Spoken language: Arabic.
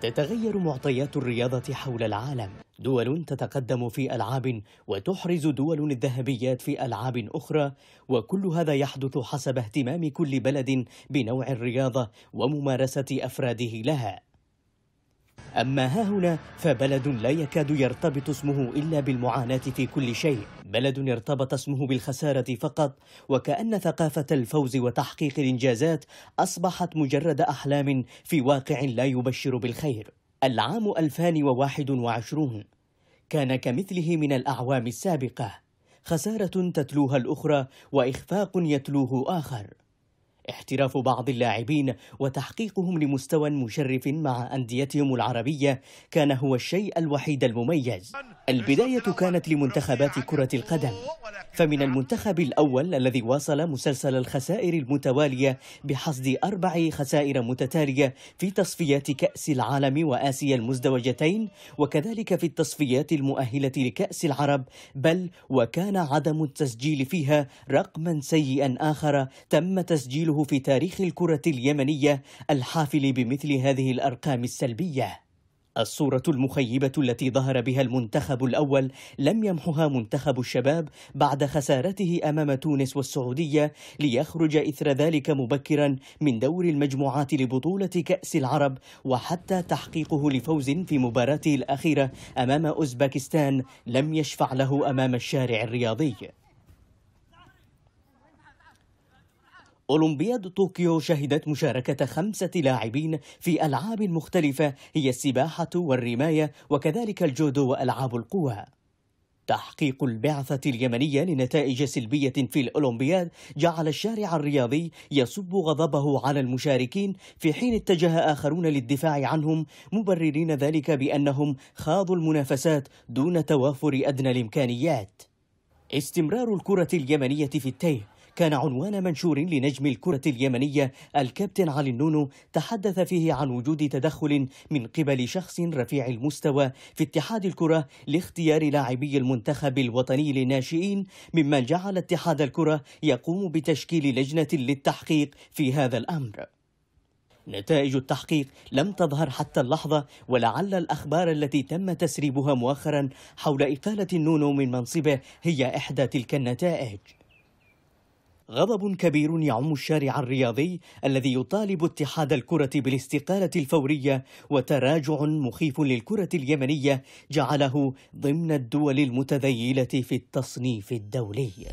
تتغير معطيات الرياضة حول العالم دول تتقدم في ألعاب وتحرز دول الذهبيات في ألعاب أخرى وكل هذا يحدث حسب اهتمام كل بلد بنوع الرياضة وممارسة أفراده لها أما هنا فبلد لا يكاد يرتبط اسمه إلا بالمعاناة في كل شيء بلد ارتبط اسمه بالخسارة فقط وكأن ثقافة الفوز وتحقيق الإنجازات أصبحت مجرد أحلام في واقع لا يبشر بالخير العام 2021 كان كمثله من الأعوام السابقة خسارة تتلوها الأخرى وإخفاق يتلوه آخر احتراف بعض اللاعبين وتحقيقهم لمستوى مشرف مع أنديتهم العربية كان هو الشيء الوحيد المميز البداية كانت لمنتخبات كرة القدم فمن المنتخب الأول الذي واصل مسلسل الخسائر المتوالية بحصد أربع خسائر متتالية في تصفيات كأس العالم وآسيا المزدوجتين وكذلك في التصفيات المؤهلة لكأس العرب بل وكان عدم التسجيل فيها رقما سيئا آخر تم تسجيله في تاريخ الكرة اليمنية الحافل بمثل هذه الأرقام السلبية الصورة المخيبة التي ظهر بها المنتخب الأول لم يمحها منتخب الشباب بعد خسارته أمام تونس والسعودية ليخرج إثر ذلك مبكرا من دور المجموعات لبطولة كأس العرب وحتى تحقيقه لفوز في مباراته الأخيرة أمام أوزبكستان لم يشفع له أمام الشارع الرياضي أولمبياد طوكيو شهدت مشاركة خمسة لاعبين في ألعاب مختلفة هي السباحة والرماية وكذلك الجودو وألعاب القوى تحقيق البعثة اليمنية لنتائج سلبية في الأولمبياد جعل الشارع الرياضي يصب غضبه على المشاركين في حين اتجه آخرون للدفاع عنهم مبررين ذلك بأنهم خاضوا المنافسات دون توافر أدنى الإمكانيات استمرار الكرة اليمنية في التيه كان عنوان منشور لنجم الكرة اليمنية الكابتن علي النونو تحدث فيه عن وجود تدخل من قبل شخص رفيع المستوى في اتحاد الكرة لاختيار لاعبي المنتخب الوطني للناشئين مما جعل اتحاد الكرة يقوم بتشكيل لجنة للتحقيق في هذا الأمر نتائج التحقيق لم تظهر حتى اللحظة ولعل الأخبار التي تم تسريبها مؤخرا حول إقالة النونو من منصبه هي إحدى تلك النتائج غضب كبير يعم الشارع الرياضي الذي يطالب اتحاد الكرة بالاستقالة الفورية وتراجع مخيف للكرة اليمنية جعله ضمن الدول المتذيلة في التصنيف الدولي